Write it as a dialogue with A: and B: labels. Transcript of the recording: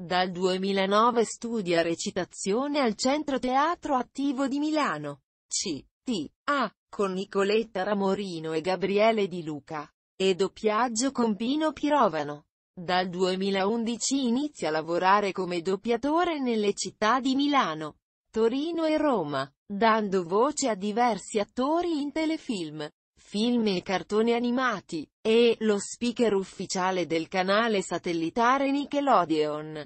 A: Dal 2009 studia recitazione al Centro Teatro Attivo di Milano. C.T.A. con Nicoletta Ramorino e Gabriele Di Luca. E doppiaggio con Pino Pirovano. Dal 2011 inizia a lavorare come doppiatore nelle città di Milano, Torino e Roma, dando voce a diversi attori in telefilm film e cartoni animati, e lo speaker ufficiale del canale satellitare Nickelodeon.